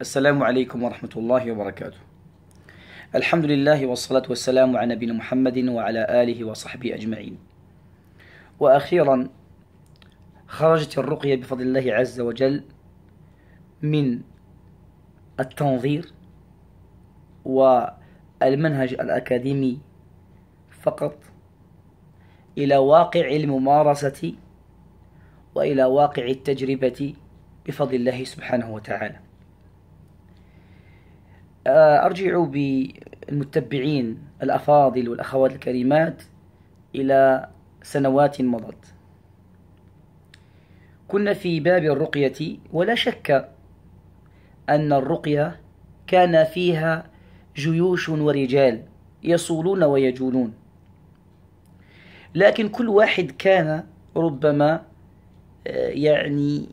السلام عليكم ورحمة الله وبركاته الحمد لله والصلاة والسلام على نبينا محمد وعلى آله وصحبه أجمعين وأخيرا خرجت الرقية بفضل الله عز وجل من التنظير والمنهج الأكاديمي فقط إلى واقع الممارسة وإلى واقع التجربة بفضل الله سبحانه وتعالى آه، أرجع بالمتبعين الأفاضل والأخوات الكريمات إلى سنوات مضت كنا في باب الرقية ولا شك أن الرقية كان فيها جيوش ورجال يصولون ويجولون لكن كل واحد كان ربما آه، يعني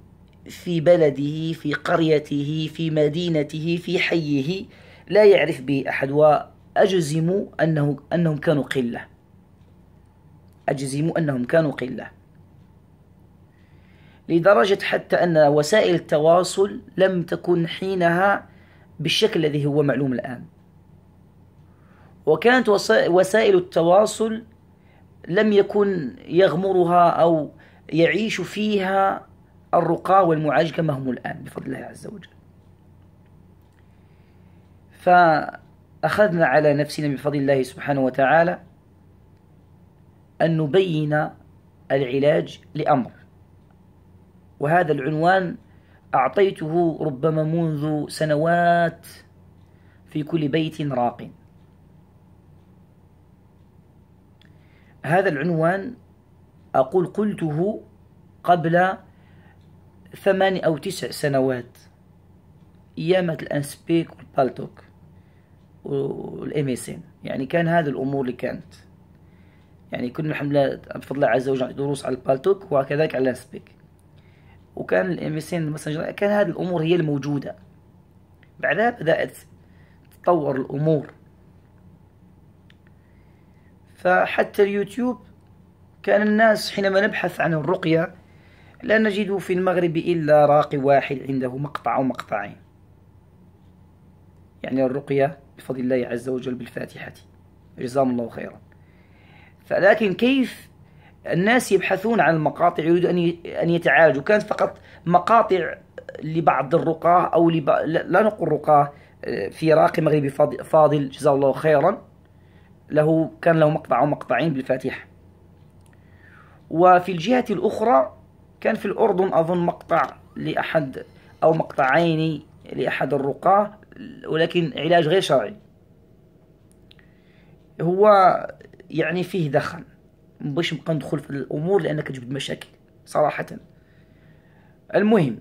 في بلده في قريته في مدينته في حيه لا يعرف به أحد وأجزم أنه أنهم كانوا قلة أجزم أنهم كانوا قلة لدرجة حتى أن وسائل التواصل لم تكن حينها بالشكل الذي هو معلوم الآن وكانت وسائل التواصل لم يكن يغمرها أو يعيش فيها الرقى والمعاج كما هم الآن بفضل الله عز وجل فأخذنا على نفسنا بفضل الله سبحانه وتعالى أن نبين العلاج لأمر وهذا العنوان أعطيته ربما منذ سنوات في كل بيت راق هذا العنوان أقول قلته قبل ثماني أو تسع سنوات ياما الأنسبيك والبالتوك والإميسين يعني كان هذه الأمور اللي كانت يعني كنا الحمد لله بفضل الله عز وجل دروس على البالتوك وكذلك على الأنسبيك وكان الإميسين الماسنجر كان هذه الأمور هي الموجودة بعدها بدأت تتطور الأمور فحتى اليوتيوب كان الناس حينما نبحث عن الرقية لا نجد في المغرب إلا راقي واحد عنده مقطع أو مقطعين يعني الرقية بفضل الله عز وجل بالفاتحة جزاهم الله خيرا فلكن كيف الناس يبحثون عن المقاطع يريد أن يتعالجوا كانت فقط مقاطع لبعض الرقاة أو لب... لا نقول رقاة آه، في راقي مغربي فاضل جزاه الله خيرا له كان له مقطع أو مقطعين بالفاتحة وفي الجهة الأخرى كان في الأردن أظن مقطع لأحد أو مقطعين لأحد الرقاة ولكن علاج غير شرعي هو يعني فيه دخن باش نبقى ندخل في الأمور لأن كتجبد مشاكل صراحة المهم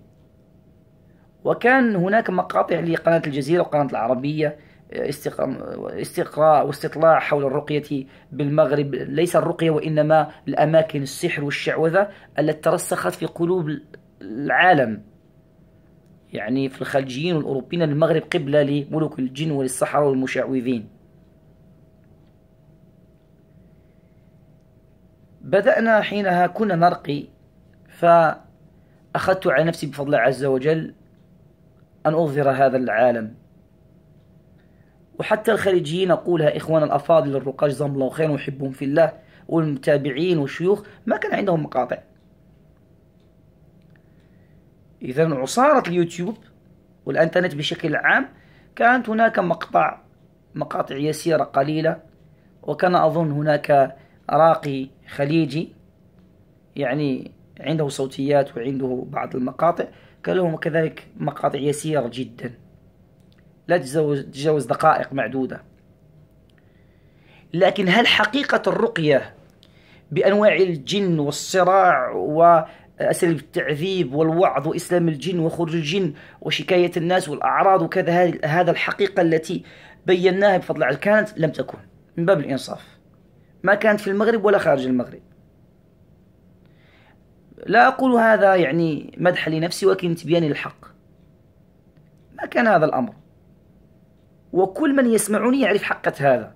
وكان هناك مقاطع لقناة الجزيرة وقناة العربية استقراء واستطلاع حول الرقية بالمغرب ليس الرقية وإنما الأماكن السحر والشعوذة التي ترسخت في قلوب العالم يعني في الخليجيين والأوروبيين المغرب قبلة لملوك الجن وللسحرة والمشعوذين بدأنا حينها كنا نرقي فأخذت على نفسي بفضل الله عز وجل أن أظهر هذا العالم وحتى الخارجيين أقولها إخوان الأفاضل الرقاج جزاهم الله خير ويحبهم في الله والمتابعين والشيوخ ما كان عندهم مقاطع إذا عصارة اليوتيوب والانترنت بشكل عام كانت هناك مقطع مقاطع يسيرة قليلة وكان أظن هناك راقي خليجي يعني عنده صوتيات وعنده بعض المقاطع كان لهم كذلك مقاطع يسيرة جدا لا تتجاوز دقائق معدودة لكن هل حقيقة الرقية بأنواع الجن والصراع وأساليب التعذيب والوعظ وإسلام الجن وخروج الجن وشكاية الناس والأعراض وكذا هذا الحقيقة التي بيناها بفضل الله كانت لم تكن من باب الإنصاف ما كانت في المغرب ولا خارج المغرب لا أقول هذا يعني مدحا لنفسي ولكن تبيان الحق ما كان هذا الأمر وكل من يسمعني يعرف حقة هذا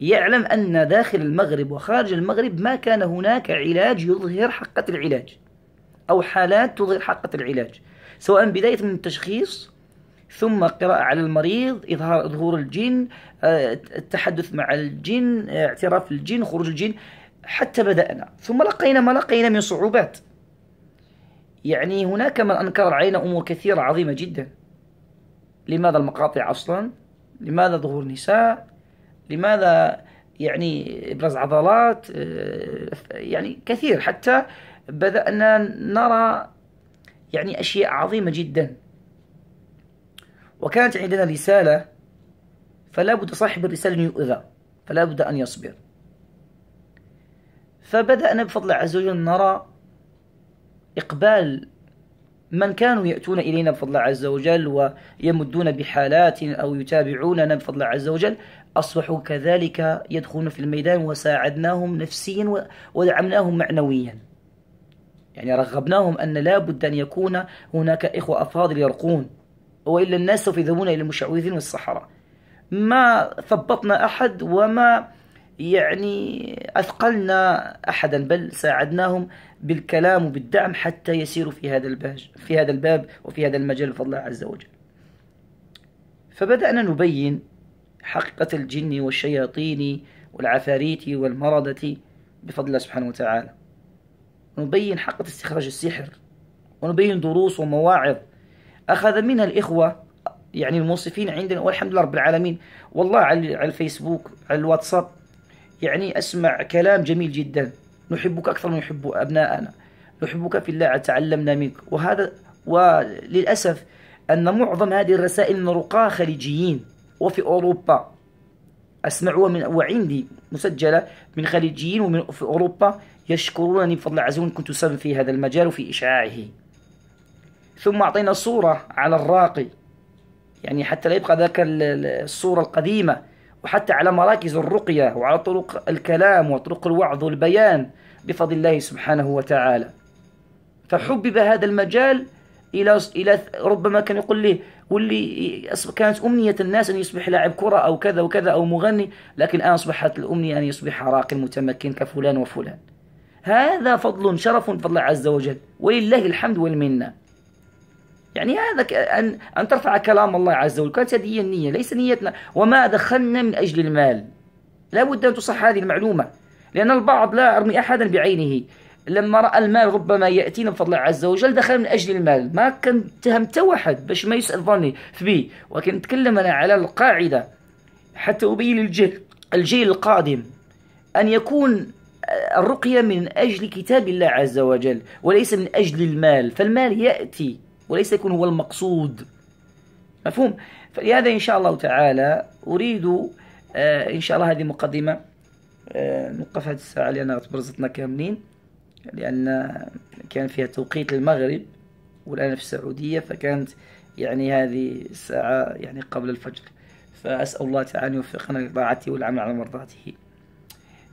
يعلم أن داخل المغرب وخارج المغرب ما كان هناك علاج يظهر حقة العلاج أو حالات تظهر حقة العلاج سواء بداية من التشخيص ثم قراءة على المريض إظهار ظهور الجن آه، التحدث مع الجن اعتراف الجن خروج الجن حتى بدأنا ثم لقينا ما لقينا من صعوبات يعني هناك من أنكر علينا أمور كثيرة عظيمة جدا لماذا المقاطع أصلا لماذا ظهور نساء لماذا يعني إبراز عضلات آه، يعني كثير حتى بدأنا نرى يعني أشياء عظيمة جدا وكانت عندنا رسالة فلا بد صاحب الرسالة أن يؤذى فلا بد أن يصبر فبدأنا بفضل الله عز وجل نرى إقبال من كانوا يأتون إلينا بفضل الله عز وجل ويمدون بحالات أو يتابعوننا بفضل الله عز وجل أصبحوا كذلك يدخلون في الميدان وساعدناهم نفسيا ودعمناهم معنويا يعني رغبناهم أن لا بد أن يكون هناك إخوة أفاضل يرقون وإلا الناس سوف يذهبون إلى المشعوذين والصحراء ما ثبطنا أحد وما يعني أثقلنا أحدا بل ساعدناهم بالكلام وبالدعم حتى يسيروا في هذا الباب في هذا الباب وفي هذا المجال بفضل الله عز وجل. فبدأنا نبين حقيقة الجن والشياطين والعفاريت والمرضة بفضل الله سبحانه وتعالى. نبين حقة استخراج السحر ونبين دروس ومواعظ أخذ منها الإخوة يعني الموصفين عندنا والحمد لله رب العالمين والله على الفيسبوك على الواتساب يعني أسمع كلام جميل جدا نحبك أكثر من يحب أبناءنا نحبك في الله تعلمنا منك وهذا وللأسف أن معظم هذه الرسائل من رقاة خليجيين وفي أوروبا أسمعها من وعندي مسجلة من خليجيين ومن في أوروبا يشكرونني بفضل عز وجل كنت سبب في هذا المجال وفي إشعاعه ثم أعطينا صورة على الراقي يعني حتى لا يبقى ذاك الصورة القديمة وحتى على مراكز الرقية وعلى طرق الكلام وطرق الوعظ والبيان بفضل الله سبحانه وتعالى فحبب هذا المجال إلى إلى ربما كان يقول لي واللي كانت أمنية الناس أن يصبح لاعب كرة أو كذا وكذا أو مغني لكن الآن أصبحت الأمنية أن يصبح راق متمكن كفلان وفلان هذا فضل شرف فضل عز وجل ولله الحمد والمنه يعني هذا أن, أن ترفع كلام الله عز وجل كانت هذه هي النية ليس نيتنا وما دخلنا من أجل المال لا بد أن تصح هذه المعلومة لأن البعض لا أرمي أحدا بعينه لما رأى المال ربما يأتينا بفضل الله عز وجل دخل من أجل المال ما كان تهم واحد باش ما يسأل ظني في ولكن نتكلم أنا على القاعدة حتى أبين الجيل الجيل القادم أن يكون آه، الرقية من أجل كتاب الله عز وجل وليس من أجل المال فالمال يأتي وليس يكون هو المقصود مفهوم فلهذا إن شاء الله تعالى أريد آه، إن شاء الله هذه مقدمة آه، نوقف هذه الساعة لأن برزتنا كاملين لأن كان فيها توقيت المغرب والآن في السعودية فكانت يعني هذه الساعة يعني قبل الفجر فأسأل الله تعالى أن يوفقنا لطاعته والعمل على مرضاته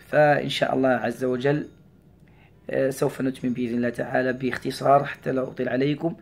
فإن شاء الله عز وجل آه، سوف نتمم بإذن الله تعالى باختصار حتى لا أطيل عليكم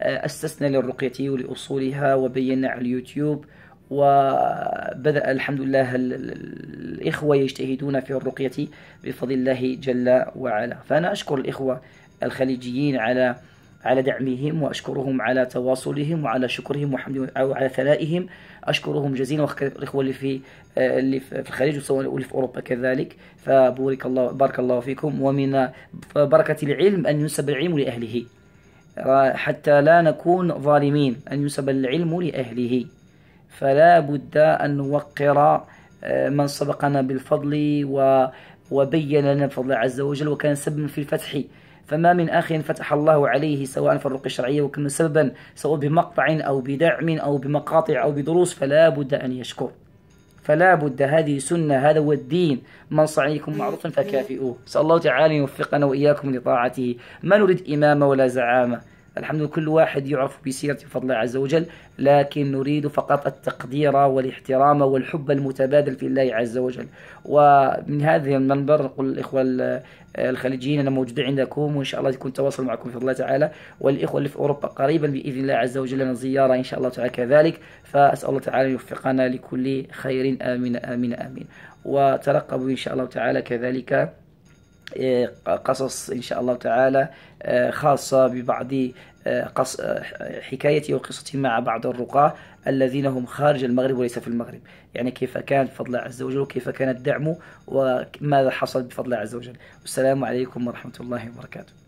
أسسنا للرقية ولأصولها وبينا على اليوتيوب وبدأ الحمد لله الإخوة يجتهدون في الرقية بفضل الله جل وعلا فأنا أشكر الإخوة الخليجيين على على دعمهم وأشكرهم على تواصلهم وعلى شكرهم وحمد على ثنائهم أشكرهم جزيلا الإخوة اللي في اللي في الخليج واللي في أوروبا كذلك فبارك الله بارك الله فيكم ومن بركة العلم أن ينسب العلم لأهله حتى لا نكون ظالمين أن يسب العلم لأهله فلا بد أن نوقر آه، من سبقنا بالفضل وبين لنا الفضل عز وجل وكان سببا في الفتح فما من أخ فتح الله عليه سواء في الرق الشرعية وكان سببا سواء بمقطع أو بدعم أو بمقاطع أو بدروس فلا بد أن يشكر فلا بد هذه سنة هذا هو الدين من صعيكم معروفا فكافئوه سأل الله تعالى يوفقنا وإياكم لطاعته ما نريد إمامة ولا زعامة الحمد لله كل واحد يعرف بسيرته بفضل الله عز وجل لكن نريد فقط التقدير والاحترام والحب المتبادل في الله عز وجل ومن هذه المنبر نقول الإخوة الخليجيين أنا موجود عندكم وإن شاء الله يكون التواصل معكم في الله تعالى والإخوة اللي في أوروبا قريبا بإذن الله عز وجل لنا زيارة إن شاء الله تعالى كذلك فأسأل الله تعالى يوفقنا لكل خير آمين آمين آمين وترقبوا إن شاء الله تعالى كذلك قصص إن شاء الله تعالى آه، خاصة ببعض آه، آه، حكايتي وقصتي مع بعض الرقاة الذين هم خارج المغرب وليس في المغرب يعني كيف كان بفضل الله عز وجل وكيف كان الدعم وماذا حصل بفضل الله عز وجل والسلام عليكم ورحمة الله وبركاته